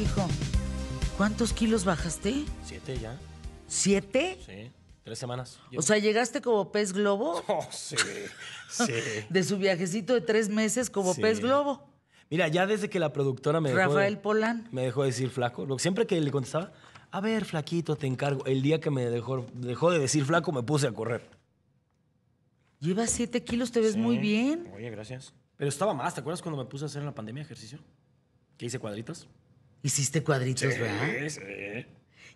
hijo. ¿Cuántos kilos bajaste? Siete ya. ¿Siete? Sí, tres semanas. O sea, llegaste como pez globo. Oh, sí, sí. De su viajecito de tres meses como pez globo. Mira, ya desde que la productora me dejó. Rafael Polán. Me dejó decir flaco. Siempre que le contestaba, a ver, flaquito, te encargo. El día que me dejó, dejó de decir flaco, me puse a correr. Llevas siete kilos, te ves muy bien. Oye, gracias. Pero estaba más, ¿te acuerdas cuando me puse a hacer en la pandemia ejercicio? Que hice cuadritos. Hiciste cuadritos, ¿verdad? Sí. sí.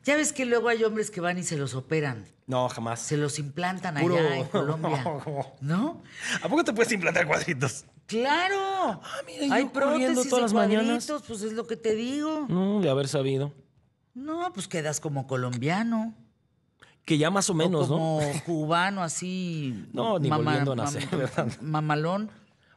Ya ves que luego hay hombres que van y se los operan. No, jamás. Se los implantan allá en Colombia. No. ¿A poco te puedes implantar cuadritos? Claro. Ah, mira, hay yo prótesis todas las mañanas. Pues es lo que te digo. No, mm, de haber sabido. No, pues quedas como colombiano. Que ya más o menos, o ¿no? Como cubano, así. No, ni nacer, ¿verdad? Mamalón.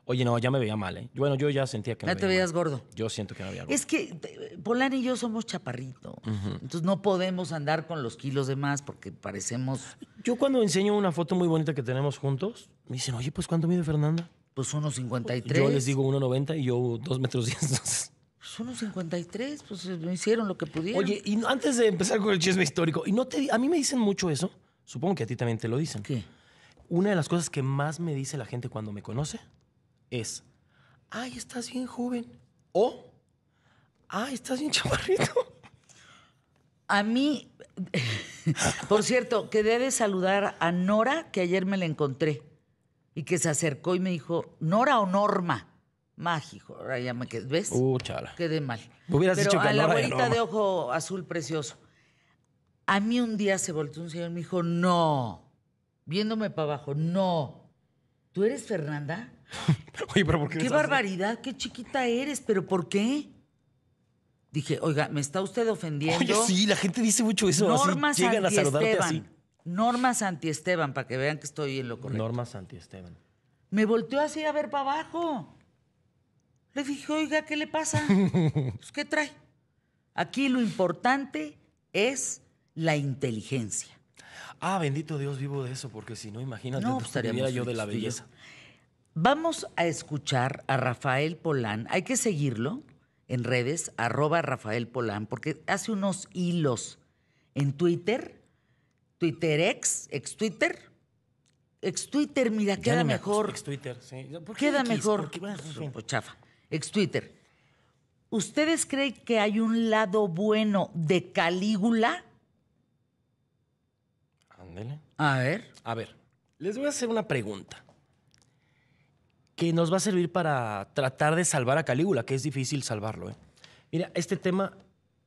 Oye, no, ya me veía mal, ¿eh? Bueno, yo ya sentía que... Ya te veías gordo. Yo siento que no había. gordo. Es que Polan y yo somos chaparrito. Entonces no podemos andar con los kilos de más porque parecemos... Yo cuando enseño una foto muy bonita que tenemos juntos, me dicen, oye, pues ¿cuánto mide Fernanda? Pues 1,53. Yo les digo 1,90 y yo 2.10. metros pues, ¿Unos Pues 1,53, eh, pues me hicieron lo que pudieron. Oye, y antes de empezar con el chisme histórico, y no te, a mí me dicen mucho eso, supongo que a ti también te lo dicen. ¿Qué? Una de las cosas que más me dice la gente cuando me conoce es, ay, estás bien joven. O, ay, estás bien chaparrito. A mí, por cierto, que de saludar a Nora, que ayer me la encontré, y que se acercó y me dijo, Nora o Norma. Mágico, ahora ya me quedé, ¿ves? Quedé mal. Hubieras Pero que la de ojo azul precioso. A mí un día se volteó un señor y me dijo, no, viéndome para abajo, no. ¿Tú eres Fernanda? Oye, pero ¿por qué? Qué barbaridad, qué chiquita eres, pero ¿por qué? Dije, oiga, ¿me está usted ofendiendo? Oye, sí, la gente dice mucho eso. Normas Normas anti Esteban, para que vean que estoy en lo correcto. Normas anti Esteban. Me volteó así a ver para abajo. Le dije, oiga, ¿qué le pasa? Pues, ¿Qué trae? Aquí lo importante es la inteligencia. Ah, bendito Dios vivo de eso, porque si no, imagínate, no, pues, pues, estaría yo de la belleza. Vamos a escuchar a Rafael Polán. Hay que seguirlo en redes, arroba Rafael Polán, porque hace unos hilos en Twitter, Twitter ex, ex Twitter. Ex Twitter, mira, queda mejor. Twitter, queda mejor. chafa. Ex Twitter. ¿Ustedes creen que hay un lado bueno de Calígula? Ándele. A ver. A ver. Les voy a hacer una pregunta que nos va a servir para tratar de salvar a Calígula, que es difícil salvarlo. ¿eh? Mira, este tema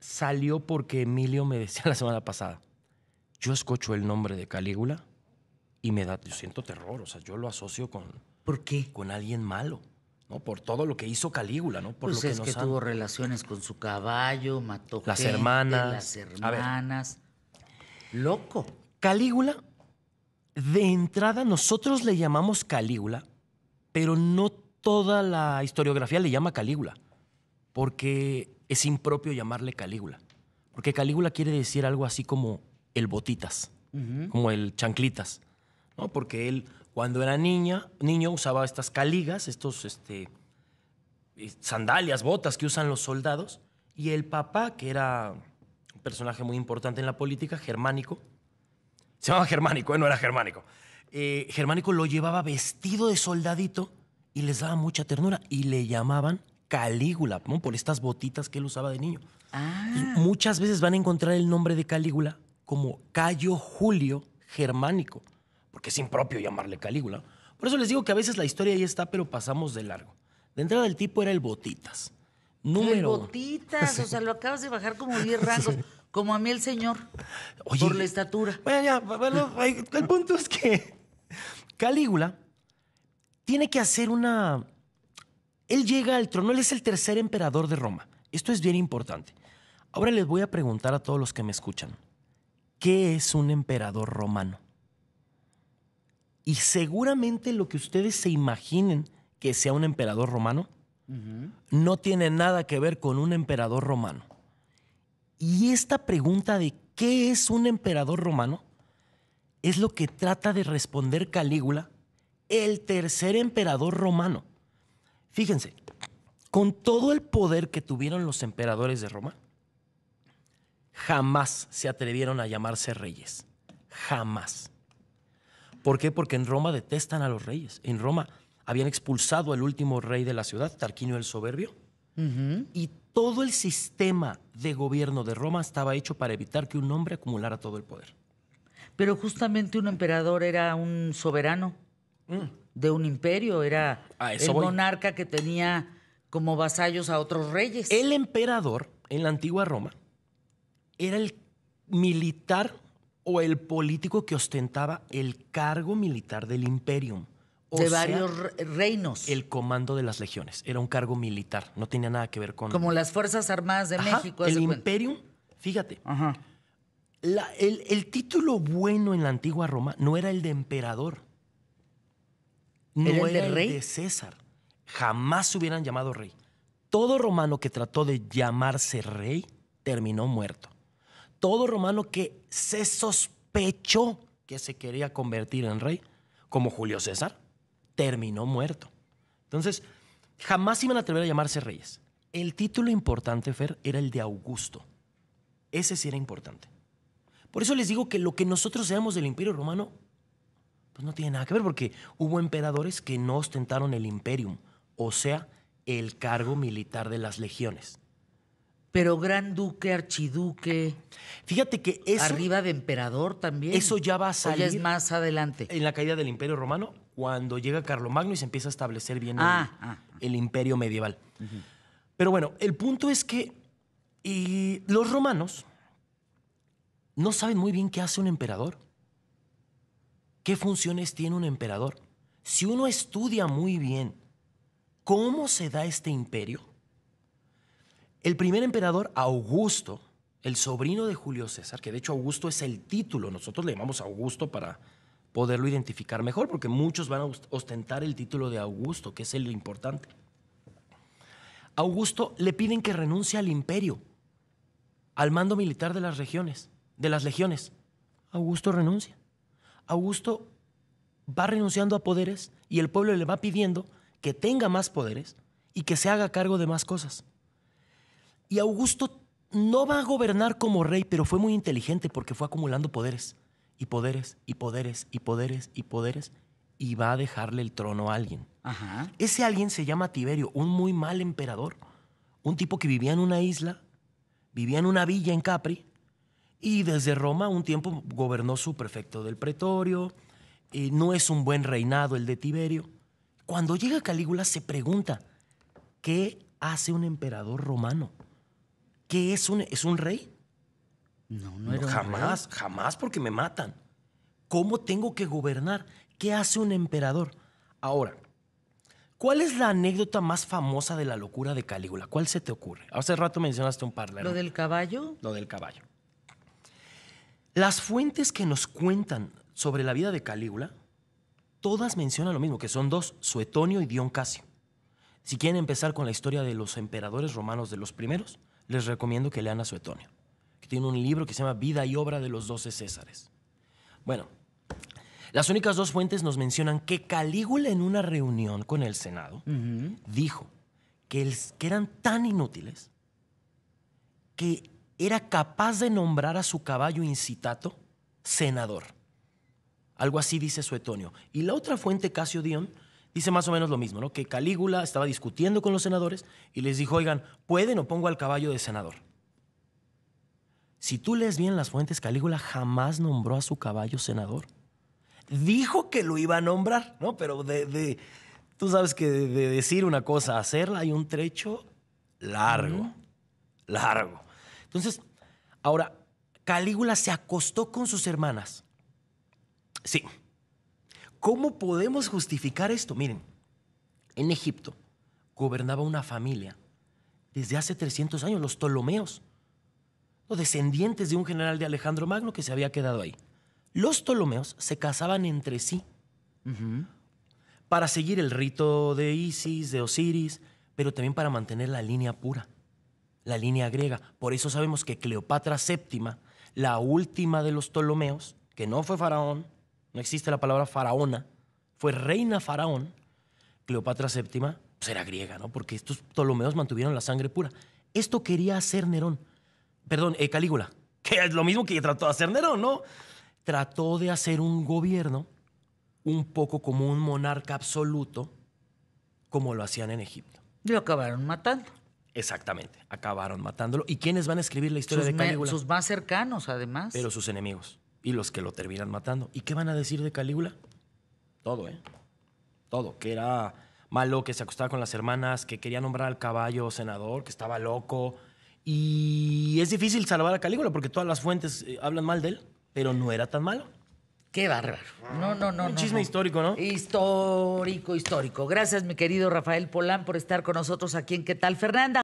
salió porque Emilio me decía la semana pasada, yo escucho el nombre de Calígula y me da, yo siento terror, o sea, yo lo asocio con... ¿Por qué? Con alguien malo. ¿no? Por todo lo que hizo Calígula, ¿no? Por pues lo que es que tuvo relaciones con su caballo, mató las hermanas, las hermanas. Loco. Calígula, de entrada nosotros le llamamos Calígula pero no toda la historiografía le llama Calígula, porque es impropio llamarle Calígula, porque Calígula quiere decir algo así como el botitas, como el chanclitas, ¿no? Porque él cuando era niña, niño usaba estas caligas, estos este, eh, sandalias, botas que usan los soldados, y el papá, que era un personaje muy importante en la política, germánico, se llamaba germánico, no era germánico. Eh, Germánico lo llevaba vestido de soldadito y les daba mucha ternura y le llamaban Calígula, por estas botitas que él usaba de niño. Ah. muchas veces van a encontrar el nombre de Calígula como Cayo Julio Germánico, porque es impropio llamarle Calígula. Por eso les digo que a veces la historia ahí está, pero pasamos de largo. De entrada, el tipo era el Botitas. Número el Botitas, o sea, lo acabas de bajar como 10 rangos. Como a mí el señor. por la estatura. Bueno, el punto es que Calígula tiene que hacer una. Él llega al trono, él es el tercer emperador de Roma. Esto es bien importante. Ahora les voy a preguntar a todos los que me escuchan: ¿qué es un emperador romano? Y seguramente lo que ustedes se imaginen que sea un emperador romano no tiene nada que ver con un emperador romano. Y esta pregunta de qué es un emperador romano es lo que trata de responder Calígula, el tercer emperador romano. Fíjense, con todo el poder que tuvieron los emperadores de Roma, jamás se atrevieron a llamarse reyes. Jamás. ¿Por qué? Porque en Roma detestan a los reyes. En Roma habían expulsado al último rey de la ciudad, Tarquinio el Soberbio y todo el sistema de gobierno de Roma estaba hecho para evitar que un hombre acumulara todo el poder. Pero justamente un emperador era un soberano mm. de un imperio, era el monarca que tenía como vasallos a otros reyes. El emperador en la antigua Roma era el militar o el político que ostentaba el cargo militar del imperium de varios reinos. El comando de las legiones. Era un cargo militar. No tenía nada que ver con. Como las Fuerzas Armadas de Ajá, México. El Imperium, fíjate. el, título bueno en la antigua Roma no era el de emperador. No era, el, de rey? el de César. Jamás se hubieran llamado rey. Todo romano que trató de llamarse rey terminó muerto. Todo romano que se sospechó que se quería convertir en rey, como Julio César, terminó muerto. Entonces, jamás iban a atrever a llamarse reyes. El título importante, Fer, era el de Augusto. Ese sí era importante. Por eso les digo que lo que nosotros seamos del Imperio Romano, pues no tiene nada que ver, porque hubo emperadores que no ostentaron el imperium, o sea, el cargo militar de las legiones. Pero gran duque, archiduque. Fíjate que eso. Arriba de emperador también. Eso ya va a salir. más adelante. En la caída del Imperio Romano, cuando llega Carlomagno y se empieza a establecer bien el, ah, ah, ah. imperio medieval. Pero bueno, el punto es que los romanos no saben muy bien qué hace un emperador, qué funciones tiene un emperador. Si uno estudia muy bien cómo se da este imperio, el primer emperador, Augusto, el sobrino de Julio César, que de hecho Augusto es el título, nosotros le llamamos Augusto para poderlo identificar mejor, porque muchos van a ostentar el título de Augusto, que es el importante. Augusto le piden que renuncie al imperio, al mando militar de las regiones, de las legiones. Augusto renuncia. Augusto va renunciando a poderes y el pueblo le va pidiendo que tenga más poderes y que se haga cargo de más cosas. Y Augusto no va a gobernar como rey, pero fue muy inteligente porque fue acumulando poderes y poderes y poderes y poderes y poderes y va a dejarle el trono a alguien. Ese alguien se llama Tiberio, un muy mal emperador, un tipo que vivía en una isla, vivía en una villa en Capri y desde Roma un tiempo gobernó su prefecto del pretorio. no es un buen reinado el de Tiberio. Cuando llega Calígula se pregunta, ¿qué hace un emperador romano? ¿Qué es un, es un rey? No, no, Jamás, jamás porque me matan. ¿Cómo tengo que gobernar? ¿Qué hace un emperador? Ahora, ¿cuál es la anécdota más famosa de la locura de Calígula? ¿Cuál se te ocurre? Hace rato mencionaste un par. ¿Lo del caballo? Lo del caballo. Las fuentes que nos cuentan sobre la vida de Calígula, todas mencionan lo mismo, que son dos, Suetonio y Dion Casio. Si quieren empezar con la historia de los emperadores romanos de los primeros, les recomiendo que lean a Suetonio tiene un libro que se llama Vida y Obra de los Doce Césares. Bueno, las únicas dos fuentes nos mencionan que Calígula en una reunión con el Senado dijo que, eran tan inútiles que era capaz de nombrar a su caballo incitato senador. Algo así dice Suetonio. Y la otra fuente, Casio Dion, dice más o menos lo mismo, ¿no? Que Calígula estaba discutiendo con los senadores y les dijo, oigan, pueden o pongo al caballo de senador. Si tú lees bien las fuentes, Calígula jamás nombró a su caballo senador. Dijo que lo iba a nombrar, ¿no? Pero de, tú sabes que de, decir una cosa hacerla hay un trecho largo, largo. Entonces, ahora, Calígula se acostó con sus hermanas. Sí. ¿Cómo podemos justificar esto? Miren, en Egipto gobernaba una familia desde hace 300 años, los Ptolomeos descendientes de un general de Alejandro Magno que se había quedado ahí. Los Ptolomeos se casaban entre sí para seguir el rito de Isis, de Osiris, pero también para mantener la línea pura, la línea griega. Por eso sabemos que Cleopatra VII, la última de los Ptolomeos, que no fue faraón, no existe la palabra faraona, fue reina faraón, Cleopatra VII pues era griega, ¿no? Porque estos Ptolomeos mantuvieron la sangre pura. Esto quería hacer Nerón perdón, eh, Calígula, que es lo mismo que trató de hacer Nero, ¿no? Trató de hacer un gobierno un poco como un monarca absoluto, como lo hacían en Egipto. Y lo acabaron matando. Exactamente, acabaron matándolo. ¿Y quiénes van a escribir la historia de Calígula? Sus más cercanos, además. Pero sus enemigos y los que lo terminan matando. ¿Y qué van a decir de Calígula? Todo, ¿eh? Todo, que era malo, que se acostaba con las hermanas, que quería nombrar al caballo senador, que estaba loco, y es difícil salvar a Calígula porque todas las fuentes eh, hablan mal de él, pero no era tan malo. Qué bárbaro. No, no, no. Un no, chisme histórico, ¿no? Histórico, histórico. Gracias, mi querido Rafael Polán, por estar con nosotros aquí en ¿Qué tal, Fernanda?